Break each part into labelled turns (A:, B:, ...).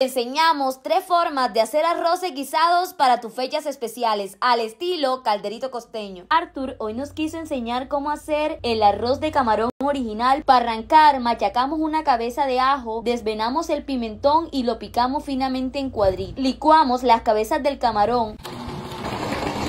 A: enseñamos tres formas de hacer arroz guisados para tus fechas especiales, al estilo calderito costeño. Arthur hoy nos quiso enseñar cómo hacer el arroz de camarón original. Para arrancar, machacamos una cabeza de ajo, desvenamos el pimentón y lo picamos finamente en cuadril. Licuamos las cabezas del camarón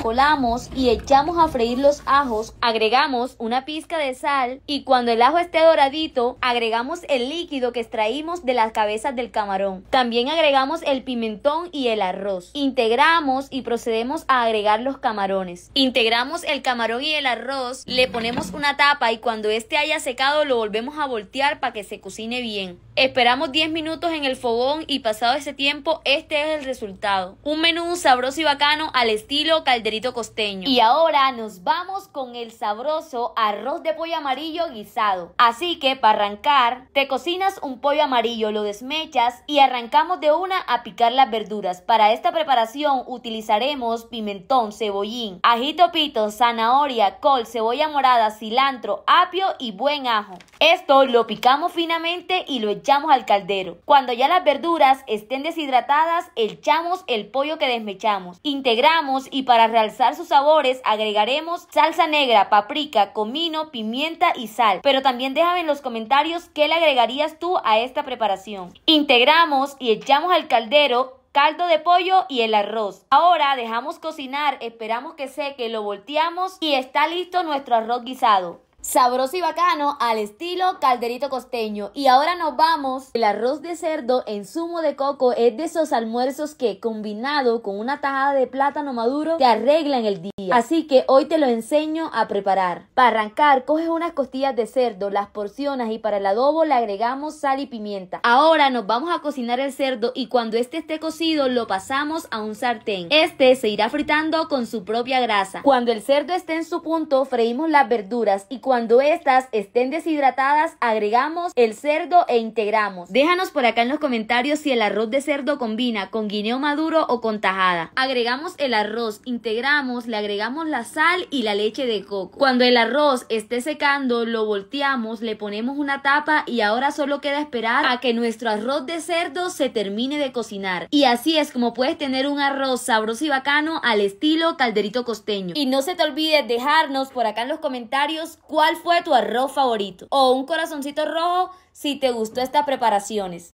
A: colamos y echamos a freír los ajos, agregamos una pizca de sal y cuando el ajo esté doradito, agregamos el líquido que extraímos de las cabezas del camarón. También agregamos el pimentón y el arroz. Integramos y procedemos a agregar los camarones. Integramos el camarón y el arroz, le ponemos una tapa y cuando este haya secado lo volvemos a voltear para que se cocine bien. Esperamos 10 minutos en el fogón y pasado ese tiempo este es el resultado. Un menú sabroso y bacano al estilo calderón costeño. Y ahora nos vamos con el sabroso arroz de pollo amarillo guisado. Así que para arrancar, te cocinas un pollo amarillo, lo desmechas y arrancamos de una a picar las verduras. Para esta preparación utilizaremos pimentón, cebollín, ajito pito, zanahoria, col, cebolla morada, cilantro, apio y buen ajo. Esto lo picamos finamente y lo echamos al caldero. Cuando ya las verduras estén deshidratadas, echamos el pollo que desmechamos, integramos y para alzar sus sabores agregaremos salsa negra, paprika, comino, pimienta y sal. Pero también déjame en los comentarios qué le agregarías tú a esta preparación. Integramos y echamos al caldero caldo de pollo y el arroz. Ahora dejamos cocinar, esperamos que seque, lo volteamos y está listo nuestro arroz guisado. Sabroso y bacano al estilo calderito costeño. Y ahora nos vamos. El arroz de cerdo en zumo de coco es de esos almuerzos que combinado con una tajada de plátano maduro te arreglan el día. Así que hoy te lo enseño a preparar. Para arrancar, coges unas costillas de cerdo, las porcionas y para el adobo le agregamos sal y pimienta. Ahora nos vamos a cocinar el cerdo y cuando este esté cocido lo pasamos a un sartén. Este se irá fritando con su propia grasa. Cuando el cerdo esté en su punto, freímos las verduras y cuando estas estén deshidratadas, agregamos el cerdo e integramos. Déjanos por acá en los comentarios si el arroz de cerdo combina con guineo maduro o con tajada. Agregamos el arroz, integramos, le agregamos la sal y la leche de coco. Cuando el arroz esté secando, lo volteamos, le ponemos una tapa y ahora solo queda esperar a que nuestro arroz de cerdo se termine de cocinar. Y así es como puedes tener un arroz sabroso y bacano al estilo calderito costeño. Y no se te olvide dejarnos por acá en los comentarios cuál fue tu arroz favorito o un corazoncito rojo si te gustó estas preparaciones.